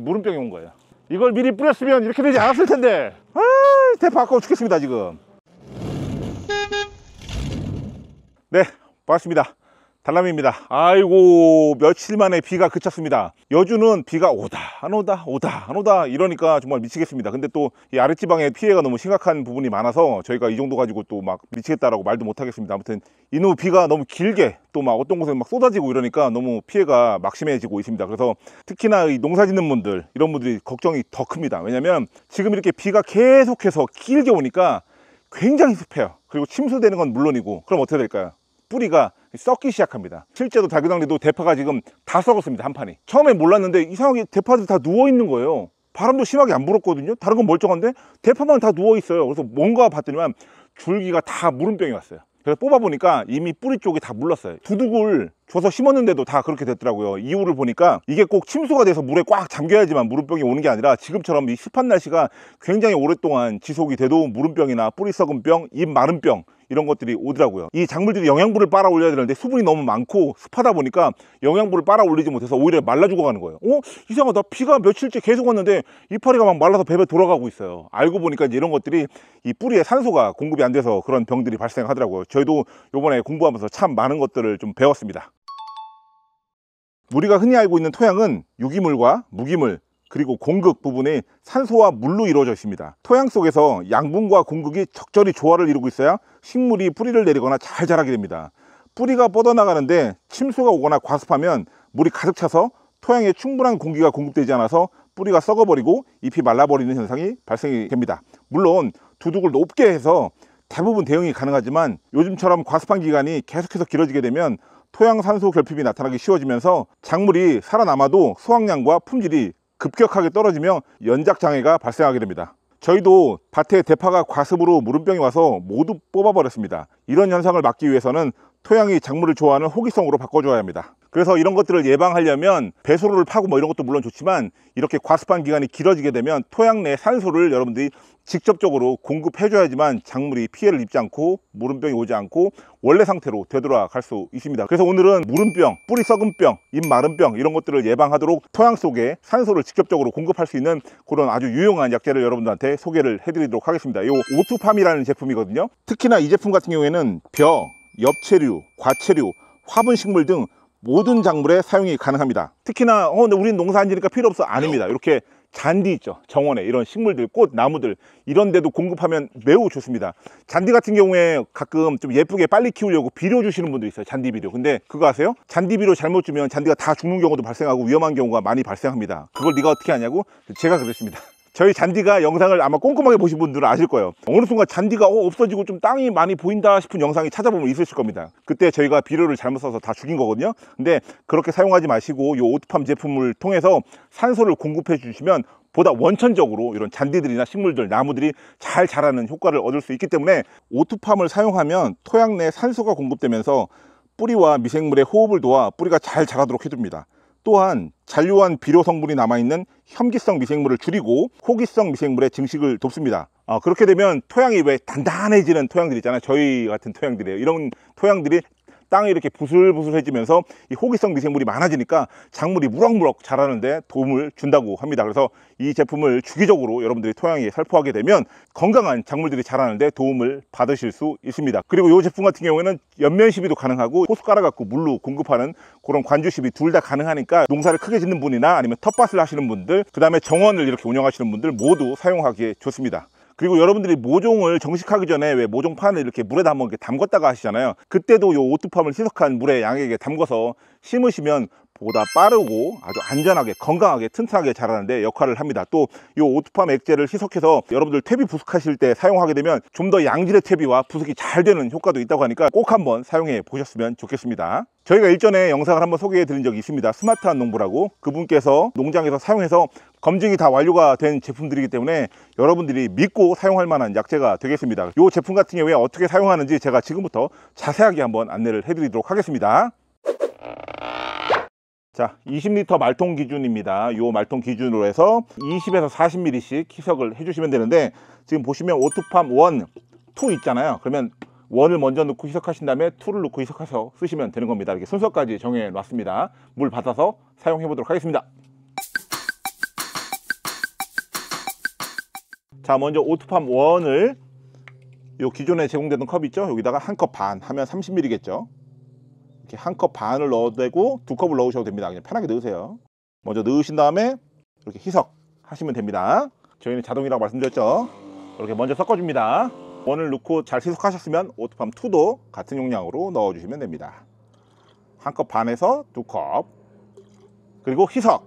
무름병이 온 거예요 이걸 미리 뿌렸으면 이렇게 되지 않았을 텐데 아 대파 아까워 죽겠습니다 지금 네 맞습니다 달람입니다 아이고 며칠 만에 비가 그쳤습니다 여주는 비가 오다 안 오다 오다 안 오다 이러니까 정말 미치겠습니다 근데 또 이 아랫지방에 피해가 너무 심각한 부분이 많아서 저희가 이 정도 가지고 또 막 미치겠다라고 말도 못하겠습니다 아무튼 이후 비가 너무 길게 또 막 어떤 곳에 막 쏟아지고 이러니까 너무 피해가 막심해지고 있습니다 그래서 특히나 이 농사 짓는 분들 이런 분들이 걱정이 더 큽니다 왜냐면 지금 이렇게 비가 계속해서 길게 오니까 굉장히 습해요 그리고 침수되는 건 물론이고 그럼 어떻게 될까요 뿌리가 썩기 시작합니다 실제로 다그당리도 대파가 지금 다 썩었습니다 한 판이 처음에 몰랐는데 이상하게 대파들이 다 누워있는 거예요 바람도 심하게 안 불었거든요 다른 건 멀쩡한데 대파만 다 누워있어요 그래서 뭔가 봤더니만 줄기가 다물음병이 왔어요 그래서 뽑아보니까 이미 뿌리 쪽이 다 물렀어요 두둑을 줘서 심었는데도 다 그렇게 됐더라고요 이유를 보니까 이게 꼭 침수가 돼서 물에 꽉 잠겨야지만 물음병이 오는 게 아니라 지금처럼 이 습한 날씨가 굉장히 오랫동안 지속이 돼도 물음병이나 뿌리 썩은 병, 잎 마른 병 이런 것들이 오더라고요 이 작물들이 영양분을 빨아 올려야 되는데 수분이 너무 많고 습하다 보니까 영양분을 빨아 올리지 못해서 오히려 말라 죽어가는 거예요 어? 이상하다 비가 며칠째 계속 왔는데 이파리가 막 말라서 배베 돌아가고 있어요 알고 보니까 이런 것들이 이 뿌리에 산소가 공급이 안 돼서 그런 병들이 발생하더라고요 저희도 요번에 공부하면서 참 많은 것들을 좀 배웠습니다 우리가 흔히 알고 있는 토양은 유기물과 무기물 그리고 공극 부분이 산소와 물로 이루어져 있습니다 토양 속에서 양분과 공극이 적절히 조화를 이루고 있어야 식물이 뿌리를 내리거나 잘 자라게 됩니다 뿌리가 뻗어나가는데 침수가 오거나 과습하면 물이 가득 차서 토양에 충분한 공기가 공급되지 않아서 뿌리가 썩어버리고 잎이 말라버리는 현상이 발생이 됩니다 물론 두둑을 높게 해서 대부분 대응이 가능하지만 요즘처럼 과습한 기간이 계속해서 길어지게 되면 토양 산소 결핍이 나타나기 쉬워지면서 작물이 살아남아도 수확량과 품질이 급격하게 떨어지면 연작 장애가 발생하게 됩니다 저희도 밭에 대파가 과습으로 무름병이 와서 모두 뽑아버렸습니다 이런 현상을 막기 위해서는 토양이 작물을 좋아하는 호기성으로 바꿔줘야 합니다 그래서 이런 것들을 예방하려면 배수로를 파고 뭐 이런 것도 물론 좋지만 이렇게 과습한 기간이 길어지게 되면 토양 내 산소를 여러분들이 직접적으로 공급해줘야지만 작물이 피해를 입지 않고 물음병이 오지 않고 원래 상태로 되돌아갈 수 있습니다 그래서 오늘은 물음병 뿌리 썩은병, 잎마른병 이런 것들을 예방하도록 토양 속에 산소를 직접적으로 공급할 수 있는 그런 아주 유용한 약재를 여러분들한테 소개를 해드리도록 하겠습니다 이 오투팜이라는 제품이거든요 특히나 이 제품 같은 경우에는 벼, 엽채류, 과채류, 화분식물 등 모든 작물에 사용이 가능합니다 특히나 어 근데 우리는 농사 안 지니까 필요 없어 아닙니다 이렇게 잔디 있죠 정원에 이런 식물들 꽃 나무들 이런 데도 공급하면 매우 좋습니다 잔디 같은 경우에 가끔 좀 예쁘게 빨리 키우려고 비료 주시는 분도 있어요 잔디 비료 근데 그거 아세요? 잔디 비료 잘못 주면 잔디가 다 죽는 경우도 발생하고 위험한 경우가 많이 발생합니다 그걸 네가 어떻게 아냐고 제가 그랬습니다 저희 잔디가 영상을 아마 꼼꼼하게 보신 분들은 아실 거예요 어느 순간 잔디가 어, 없어지고 좀 땅이 많이 보인다 싶은 영상이 찾아보면 있으실 겁니다 그때 저희가 비료를 잘못 써서 다 죽인 거거든요 근데 그렇게 사용하지 마시고 이 오트팜 제품을 통해서 산소를 공급해 주시면 보다 원천적으로 이런 잔디들이나 식물들, 나무들이 잘 자라는 효과를 얻을 수 있기 때문에 오투팜을 사용하면 토양 내 산소가 공급되면서 뿌리와 미생물의 호흡을 도와 뿌리가 잘 자라도록 해줍니다. 또한 잔류한 비료 성분이 남아있는 혐기성 미생물을 줄이고 호기성 미생물의 증식을 돕습니다 어, 그렇게 되면 토양이 왜 단단해지는 토양들 있잖아요 저희 같은 토양들이에요 이런 토양들이 땅이 이렇게 부슬부슬해지면서 이 호기성 미생물이 많아지니까 작물이 무럭무럭 자라는데 도움을 준다고 합니다. 그래서 이 제품을 주기적으로 여러분들이 토양에 살포하게 되면 건강한 작물들이 자라는데 도움을 받으실 수 있습니다. 그리고 이 제품 같은 경우에는 연면 시비도 가능하고 호수 깔아갖고 물로 공급하는 그런 관주 시비 둘 다 가능하니까 농사를 크게 짓는 분이나 아니면 텃밭을 하시는 분들 그 다음에 정원을 이렇게 운영하시는 분들 모두 사용하기에 좋습니다. 그리고 여러분들이 모종을 정식하기 전에 왜 모종판을 이렇게 물에다 한번 이렇게 담궜다가 하시잖아요 그때도 요 오뚜팜을 희석한 물에 양에게 담궈서 심으시면 보다 빠르고 아주 안전하게 건강하게 튼튼하게 자라는데 역할을 합니다 또 이 오트팜 액제를 희석해서 여러분들 퇴비 부숙하실 때 사용하게 되면 좀 더 양질의 퇴비와 부숙이 잘 되는 효과도 있다고 하니까 꼭 한번 사용해 보셨으면 좋겠습니다 저희가 일전에 영상을 한번 소개해 드린 적이 있습니다 스마트한 농부라고 그분께서 농장에서 사용해서 검증이 다 완료가 된 제품들이기 때문에 여러분들이 믿고 사용할 만한 약재가 되겠습니다 이 제품 같은 경우에 어떻게 사용하는지 제가 지금부터 자세하게 한번 안내를 해드리도록 하겠습니다 자 20리터 말통 기준입니다 요 말통 기준으로 해서 20에서 40mm씩 희석을 해주시면 되는데 지금 보시면 오토팜 1, 2 있잖아요 그러면 1을 먼저 넣고 희석하신 다음에 2를 넣고 희석해서 쓰시면 되는 겁니다 이렇게 순서까지 정해 놨습니다 물 받아서 사용해 보도록 하겠습니다 자 먼저 오토팜 1을 요 기존에 제공되던 컵 있죠 여기다가 한 컵 반 하면 30mm겠죠 이렇게 한컵 반을 넣어도 되고 두 컵을 넣으셔도 됩니다. 그냥 편하게 넣으세요. 먼저 넣으신 다음에 이렇게 희석 하시면 됩니다. 저희는 자동이라고 말씀드렸죠. 이렇게 먼저 섞어줍니다. 원을 넣고 잘 희석하셨으면 오토팜 2도 같은 용량으로 넣어주시면 됩니다. 한 컵 반에서 두 컵. 그리고 희석.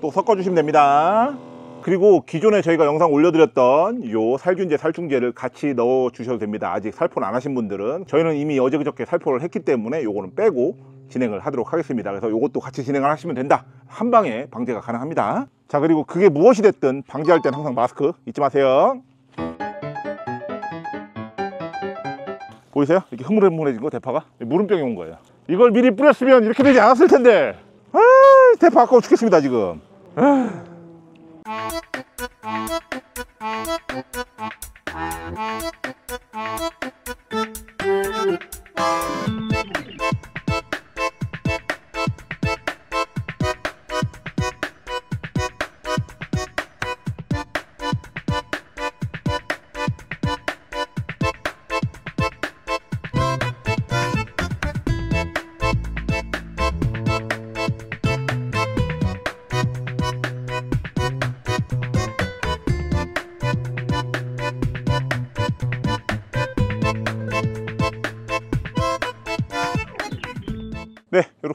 또 섞어주시면 됩니다. 그리고 기존에 저희가 영상 올려드렸던 요 살균제 살충제를 같이 넣어 주셔도 됩니다 아직 살포를 안 하신 분들은 저희는 이미 어제 그저께 살포를 했기 때문에 요거는 빼고 진행을 하도록 하겠습니다 그래서 요것도 같이 진행을 하시면 된다 한 방에 방제가 가능합니다 자 그리고 그게 무엇이 됐든 방제할 때는 항상 마스크 잊지 마세요 보이세요? 이렇게 흐물흐물해진 거 대파가 물음병이 온 거예요 이걸 미리 뿌렸으면 이렇게 되지 않았을 텐데 아 대파 아까워 죽겠습니다 지금 아. Thank you.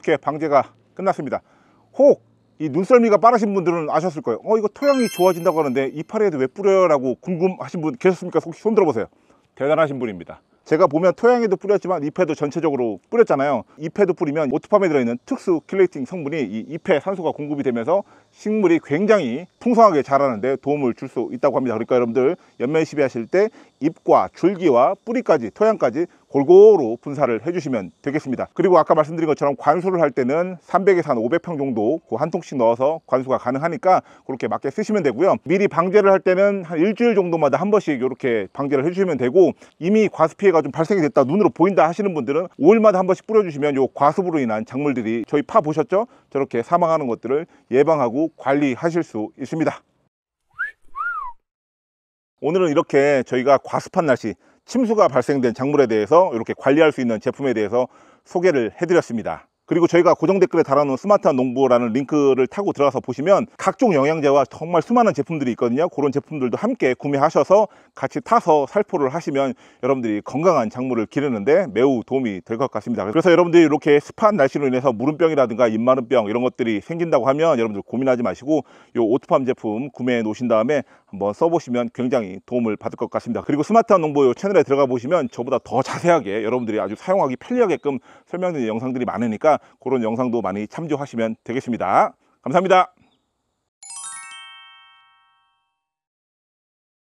이렇게 방제가 끝났습니다 혹 이 눈썰미가 빠르신 분들은 아셨을 거예요 어 이거 토양이 좋아진다고 하는데 이파리에도 왜 뿌려요? 라고 궁금하신 분 계셨습니까? 혹시 손 들어보세요 대단하신 분입니다 제가 보면 토양에도 뿌렸지만 잎에도 전체적으로 뿌렸잖아요 잎에도 뿌리면 오토팜에 들어있는 특수 킬레이팅 성분이 이 잎에 산소가 공급이 되면서 식물이 굉장히 풍성하게 자라는데 도움을 줄 수 있다고 합니다 그러니까 여러분들 연면 시비하실 때 잎과 줄기와 뿌리까지 토양까지 골고루 분사를 해주시면 되겠습니다 그리고 아까 말씀드린 것처럼 관수를 할 때는 300에서 한 500평 정도 그 한 통씩 넣어서 관수가 가능하니까 그렇게 맞게 쓰시면 되고요 미리 방제를 할 때는 한 일주일 정도마다 한 번씩 이렇게 방제를 해주시면 되고 이미 과수 피해가 좀 발생이 됐다 눈으로 보인다 하시는 분들은 5일마다 한 번씩 뿌려주시면 요 과습으로 인한 작물들이 저희 파 보셨죠? 저렇게 사망하는 것들을 예방하고 관리하실 수 있습니다 오늘은 이렇게 저희가 과습한 날씨 침수가 발생된 작물에 대해서 이렇게 관리할 수 있는 제품에 대해서 소개를 해드렸습니다. 그리고 저희가 고정 댓글에 달아놓은 스마트한 농부라는 링크를 타고 들어가서 보시면 각종 영양제와 정말 수많은 제품들이 있거든요 그런 제품들도 함께 구매하셔서 같이 타서 살포를 하시면 여러분들이 건강한 작물을 기르는데 매우 도움이 될 것 같습니다 그래서 여러분들이 이렇게 습한 날씨로 인해서 무름병이라든가 입마름병 이런 것들이 생긴다고 하면 여러분들 고민하지 마시고 이 오토팜 제품 구매해 놓으신 다음에 한번 써보시면 굉장히 도움을 받을 것 같습니다 그리고 스마트한 농부 채널에 들어가 보시면 저보다 더 자세하게 여러분들이 아주 사용하기 편리하게끔 설명드린 영상들이 많으니까 그런 영상도 많이 참조하시면 되겠습니다. 감사합니다.